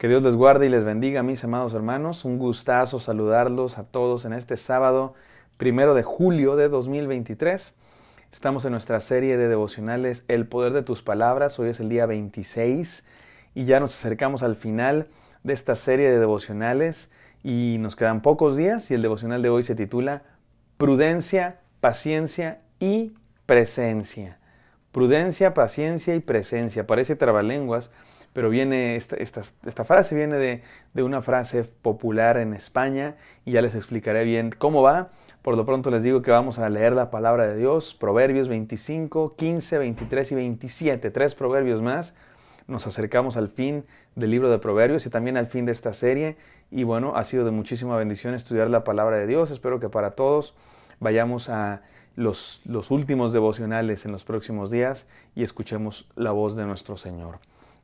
Que Dios les guarde y les bendiga, mis amados hermanos. Un gustazo saludarlos a todos en este sábado, primero de julio de 2023. Estamos en nuestra serie de devocionales El Poder de tus Palabras. Hoy es el día 26 y ya nos acercamos al final de esta serie de devocionales y nos quedan pocos días y el devocional de hoy se titula Prudencia, Paciencia y Presencia. Prudencia, Paciencia y Presencia. Parece trabalenguas pero viene esta, frase viene de, una frase popular en España y ya les explicaré bien cómo va. Por lo pronto les digo que vamos a leer la palabra de Dios, Proverbios 25, 15, 23 y 27, tres proverbios más. Nos acercamos al fin del libro de Proverbios y también al fin de esta serie. Y bueno, ha sido de muchísima bendición estudiar la palabra de Dios. Espero que para todos vayamos a los, los últimos devocionales en los próximos días y escuchemos la voz de nuestro Señor.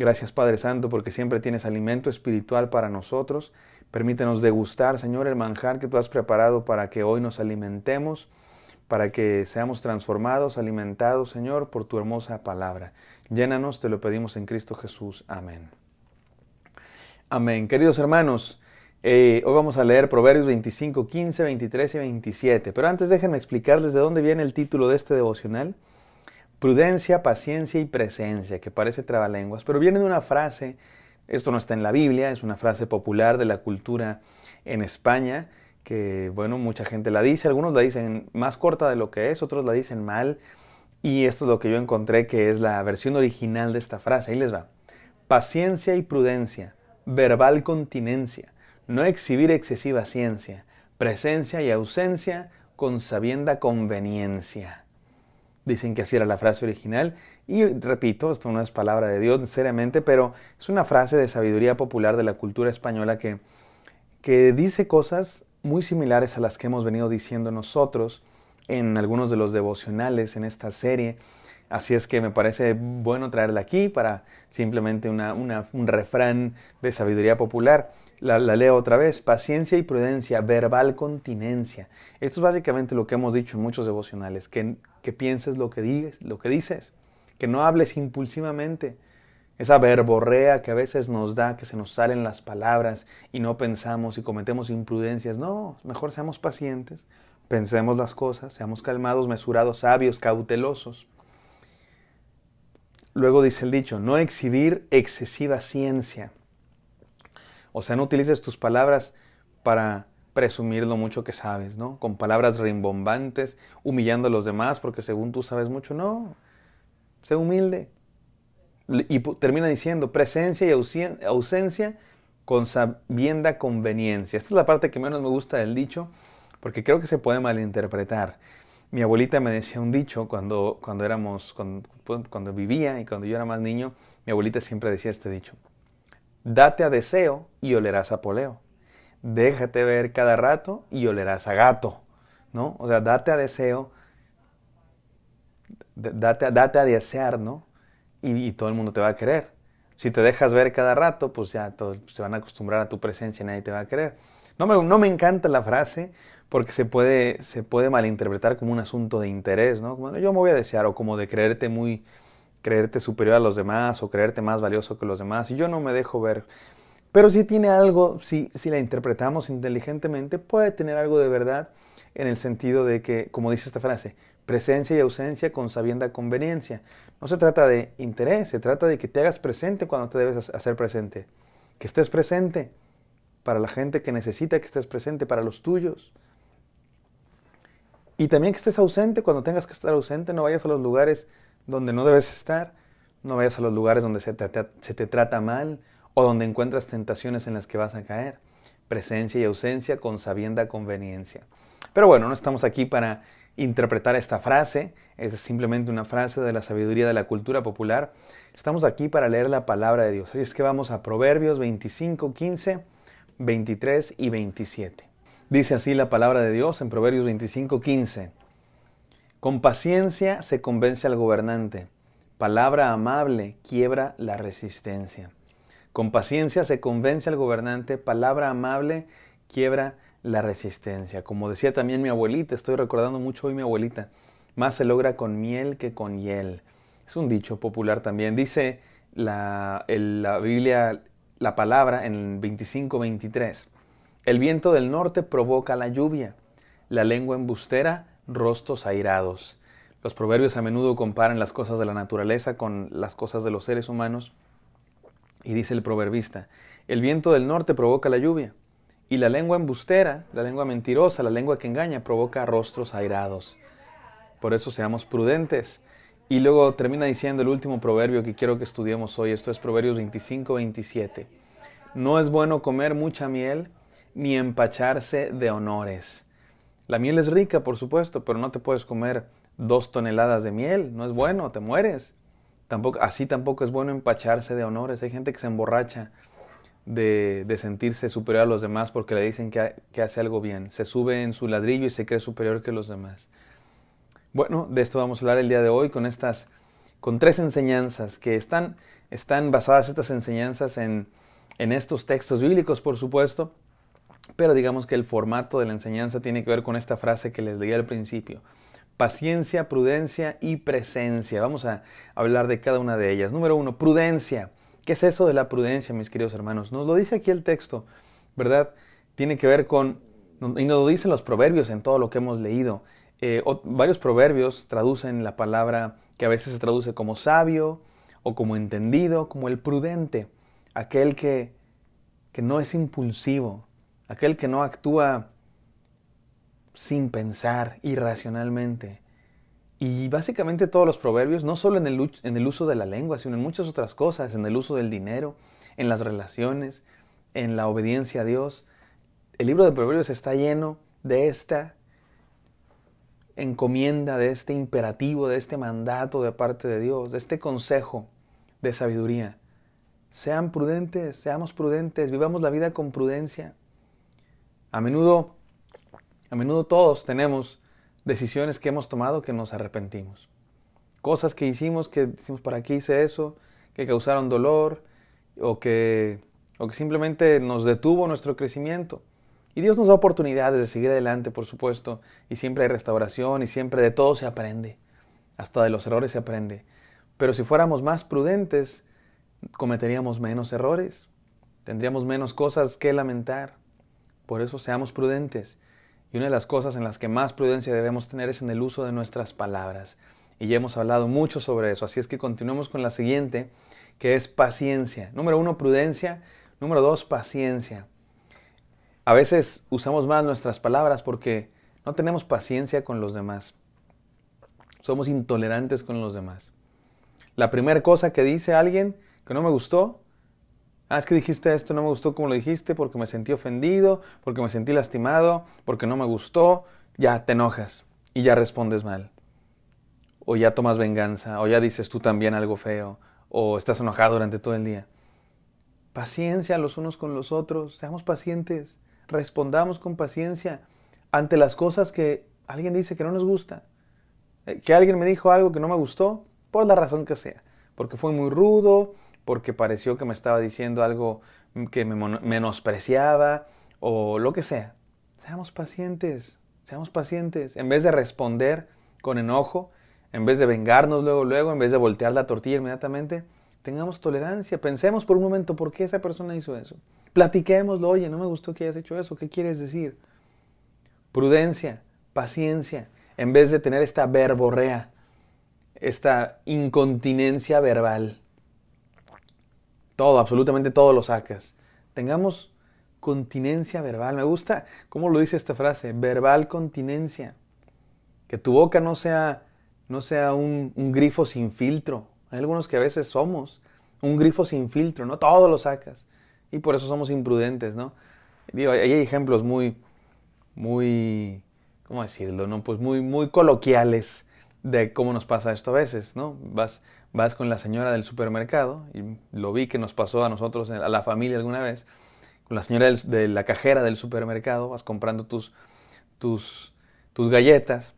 Gracias Padre Santo porque siempre tienes alimento espiritual para nosotros. Permítenos degustar, Señor, el manjar que tú has preparado para que hoy nos alimentemos, para que seamos transformados, alimentados, Señor, por tu hermosa palabra. Llénanos, te lo pedimos en Cristo Jesús. Amén. Amén. Queridos hermanos, eh, hoy vamos a leer Proverbios 25, 15, 23 y 27. Pero antes déjenme explicarles de dónde viene el título de este devocional. Prudencia, paciencia y presencia, que parece trabalenguas, pero viene de una frase, esto no está en la Biblia, es una frase popular de la cultura en España, que bueno, mucha gente la dice, algunos la dicen más corta de lo que es, otros la dicen mal, y esto es lo que yo encontré que es la versión original de esta frase, ahí les va. Paciencia y prudencia, verbal continencia, no exhibir excesiva ciencia, presencia y ausencia con sabienda conveniencia. Dicen que así era la frase original. Y repito, esto no es palabra de Dios seriamente, pero es una frase de sabiduría popular de la cultura española que, dice cosas muy similares a las que hemos venido diciendo nosotros en algunos de los devocionales en esta serie. Así es que me parece bueno traerla aquí para simplemente un refrán de sabiduría popular la, leo otra vez, paciencia y prudencia, verbal continencia. Esto es básicamente lo que hemos dicho en muchos devocionales, que, que pienses lo que, digas, lo que dices, que no hables impulsivamente. Esa verborrea que a veces nos da, que se nos salen las palabras y no pensamos y cometemos imprudencias. No, mejor seamos pacientes, pensemos las cosas, seamos calmados, mesurados, sabios, cautelosos. Luego dice el dicho, no exhibir excesiva ciencia. O sea, no utilices tus palabras para presumir lo mucho que sabes, ¿no? Con palabras rimbombantes, humillando a los demás porque según tú sabes mucho. No, sé humilde. Y termina diciendo, presencia y ausencia con sabienda conveniencia. Esta es la parte que menos me gusta del dicho porque creo que se puede malinterpretar. Mi abuelita me decía un dicho cuando, cuando, éramos, cuando vivía y cuando yo era más niño, mi abuelita siempre decía este dicho. Date a deseo y olerás a poleo. Déjate ver cada rato y olerás a gato. ¿No? O sea, date a deseo, date, date a desear, ¿no? Y, todo el mundo te va a querer. Si te dejas ver cada rato, pues ya todos se van a acostumbrar a tu presencia y nadie te va a querer. No me, no me encanta la frase porque se puede, se puede malinterpretar como un asunto de interés, ¿no? yo me voy a desear o como de creerte muy, creerte superior a los demás o creerte más valioso que los demás. Y yo no me dejo ver. Pero si tiene algo, si, si la interpretamos inteligentemente, puede tener algo de verdad en el sentido de que, como dice esta frase, presencia y ausencia con sabienda conveniencia. No se trata de interés, se trata de que te hagas presente cuando te debes hacer presente. Que estés presente para la gente que necesita que estés presente, para los tuyos. Y también que estés ausente cuando tengas que estar ausente, no vayas a los lugares donde no debes estar, no vayas a los lugares donde se te, trata mal o donde encuentras tentaciones en las que vas a caer. Presencia y ausencia con sabienda conveniencia. Pero bueno, no estamos aquí para interpretar esta frase, es simplemente una frase de la sabiduría de la cultura popular. Estamos aquí para leer la palabra de Dios. Así es que vamos a Proverbios 25, 15, 23 y 27. Dice así la palabra de Dios en Proverbios 25, 15. Con paciencia se convence al gobernante. Palabra amable quiebra la resistencia. Con paciencia se convence al gobernante. Palabra amable quiebra la resistencia. Como decía también mi abuelita, estoy recordando mucho hoy mi abuelita, más se logra con miel que con hiel. Es un dicho popular también. Dice la, la Biblia la palabra en 25-23. El viento del norte provoca la lluvia. La lengua embustera rostros airados. Los proverbios a menudo comparan las cosas de la naturaleza con las cosas de los seres humanos. Y dice el proverbista, el viento del norte provoca la lluvia, y la lengua embustera, la lengua mentirosa, la lengua que engaña, provoca rostros airados. Por eso seamos prudentes. Y luego termina diciendo el último proverbio que quiero que estudiemos hoy, esto es Proverbios 25, 27. No es bueno comer mucha miel ni empacharse de honores. La miel es rica, por supuesto, pero no te puedes comer dos toneladas de miel, no es bueno, te mueres. Tampoco, así tampoco es bueno empacharse de honores. Hay gente que se emborracha de, sentirse superior a los demás porque le dicen que, hace algo bien. Se sube en su ladrillo y se cree superior que los demás. Bueno, de esto vamos a hablar el día de hoy con estas, con tres enseñanzas que están, están basadas estas enseñanzas en estos textos bíblicos, por supuesto, pero digamos que el formato de la enseñanza tiene que ver con esta frase que les leí al principio. Paciencia, prudencia y presencia. Vamos a hablar de cada una de ellas. Número uno, prudencia. ¿Qué es eso de la prudencia, mis queridos hermanos? Nos lo dice aquí el texto, ¿verdad? Tiene que ver con, y nos lo dicen los proverbios en todo lo que hemos leído. Eh, varios proverbios traducen la palabra que a veces se traduce como sabio o como entendido, como el prudente, aquel que, que no es impulsivo, aquel que no actúa sin pensar irracionalmente. Y básicamente todos los proverbios, no solo en el, en el, uso de la lengua, sino en muchas otras cosas, en el uso del dinero, en las relaciones, en la obediencia a Dios, el libro de proverbios está lleno de esta encomienda, de este imperativo, de este mandato de parte de Dios, de este consejo de sabiduría. Sean prudentes, seamos prudentes, vivamos la vida con prudencia, a menudo, a menudo todos tenemos decisiones que hemos tomado que nos arrepentimos. Cosas que hicimos que decimos, ¿para qué hice eso? Que causaron dolor o que, o que simplemente nos detuvo nuestro crecimiento. Y Dios nos da oportunidades de seguir adelante, por supuesto, y siempre hay restauración y siempre de todo se aprende, hasta de los errores se aprende. Pero si fuéramos más prudentes, cometeríamos menos errores, tendríamos menos cosas que lamentar. Por eso seamos prudentes. Y una de las cosas en las que más prudencia debemos tener es en el uso de nuestras palabras. Y ya hemos hablado mucho sobre eso, así es que continuemos con la siguiente, que es paciencia. Número uno, prudencia. Número dos, paciencia. A veces usamos mal nuestras palabras porque no tenemos paciencia con los demás. Somos intolerantes con los demás. La primera cosa que dice alguien que no me gustó, Ah, es que dijiste esto, no me gustó como lo dijiste, porque me sentí ofendido, porque me sentí lastimado, porque no me gustó. Ya te enojas y ya respondes mal. O ya tomas venganza, o ya dices tú también algo feo, o estás enojado durante todo el día. Paciencia los unos con los otros, seamos pacientes, respondamos con paciencia ante las cosas que alguien dice que no nos gusta. Eh, que alguien me dijo algo que no me gustó, por la razón que sea, porque fue muy rudo, porque pareció que me estaba diciendo algo que me menospreciaba o lo que sea. Seamos pacientes, seamos pacientes. En vez de responder con enojo, en vez de vengarnos luego, luego, en vez de voltear la tortilla inmediatamente, tengamos tolerancia. Pensemos por un momento por qué esa persona hizo eso. Platiquémoslo, oye, no me gustó que hayas hecho eso, ¿qué quieres decir? Prudencia, paciencia, en vez de tener esta verborrea, esta incontinencia verbal. Todo, absolutamente todo lo sacas. Tengamos continencia verbal. Me gusta cómo lo dice esta frase, verbal continencia. Que tu boca no sea, no sea un, grifo sin filtro. Hay algunos que a veces somos un grifo sin filtro, ¿no? Todo lo sacas. Y por eso somos imprudentes, ¿no? Digo, hay ejemplos muy, muy, ¿cómo decirlo? No? Pues muy, muy coloquiales de cómo nos pasa esto a veces, ¿no? Vas, vas con la señora del supermercado, y lo vi que nos pasó a nosotros, a la familia alguna vez, con la señora de la cajera del supermercado, vas comprando tus, tus, tus galletas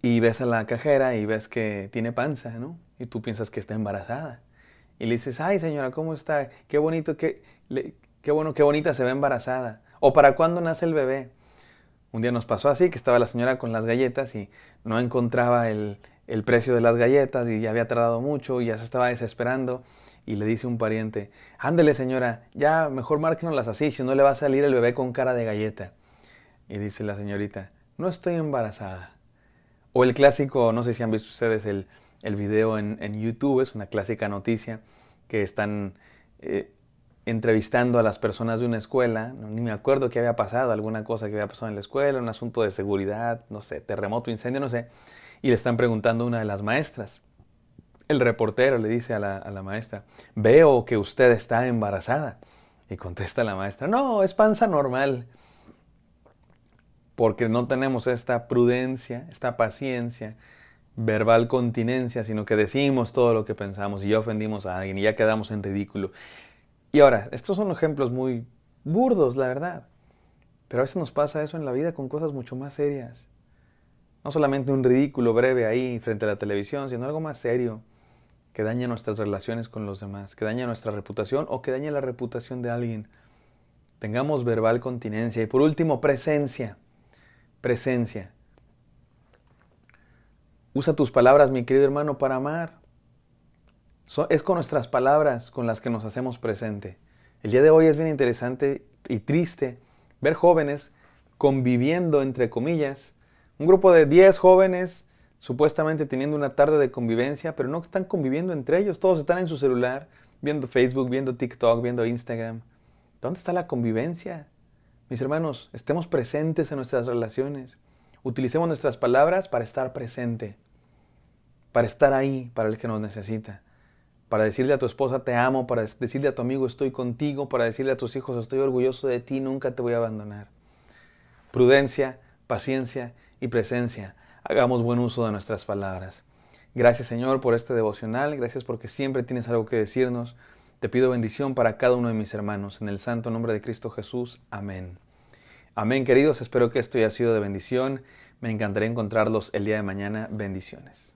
y ves a la cajera y ves que tiene panza, ¿no? Y tú piensas que está embarazada. Y le dices, ay señora, ¿cómo está? Qué bonito, qué, qué bueno, qué bonita se ve embarazada. O para cuándo nace el bebé. Un día nos pasó así, que estaba la señora con las galletas y no encontraba el, precio de las galletas y ya había tardado mucho y ya se estaba desesperando. Y le dice un pariente, ándele señora, ya mejor márquenoslas así, si no le va a salir el bebé con cara de galleta. Y dice la señorita, no estoy embarazada. O el clásico, no sé si han visto ustedes el, el video en, YouTube, es una clásica noticia que están eh, entrevistando a las personas de una escuela, ni me acuerdo qué había pasado, alguna cosa que había pasado en la escuela, un asunto de seguridad, no sé, terremoto, incendio, no sé, y le están preguntando a una de las maestras. El reportero le dice a la, a la maestra, veo que usted está embarazada. Y contesta la maestra, no, es panza normal, porque no tenemos esta prudencia, esta paciencia, verbal continencia, sino que decimos todo lo que pensamos y ya ofendimos a alguien y ya quedamos en ridículo. Y ahora, estos son ejemplos muy burdos, la verdad. Pero a veces nos pasa eso en la vida con cosas mucho más serias. No solamente un ridículo breve ahí frente a la televisión, sino algo más serio que daña nuestras relaciones con los demás, que daña nuestra reputación o que daña la reputación de alguien. Tengamos verbal continencia. Y por último, presencia. Presencia. Usa tus palabras, mi querido hermano, para amar es con nuestras palabras con las que nos hacemos presente. El día de hoy es bien interesante y triste ver jóvenes conviviendo, entre comillas, un grupo de 10 jóvenes supuestamente teniendo una tarde de convivencia, pero no están conviviendo entre ellos. Todos están en su celular, viendo Facebook, viendo TikTok, viendo Instagram. ¿Dónde está la convivencia? Mis hermanos, estemos presentes en nuestras relaciones. Utilicemos nuestras palabras para estar presente, para estar ahí para el que nos necesita para decirle a tu esposa te amo, para decirle a tu amigo estoy contigo, para decirle a tus hijos estoy orgulloso de ti, nunca te voy a abandonar. Prudencia, paciencia y presencia. Hagamos buen uso de nuestras palabras. Gracias Señor por este devocional, gracias porque siempre tienes algo que decirnos. Te pido bendición para cada uno de mis hermanos, en el santo nombre de Cristo Jesús. Amén. Amén queridos, espero que esto haya sido de bendición. Me encantaría encontrarlos el día de mañana. Bendiciones.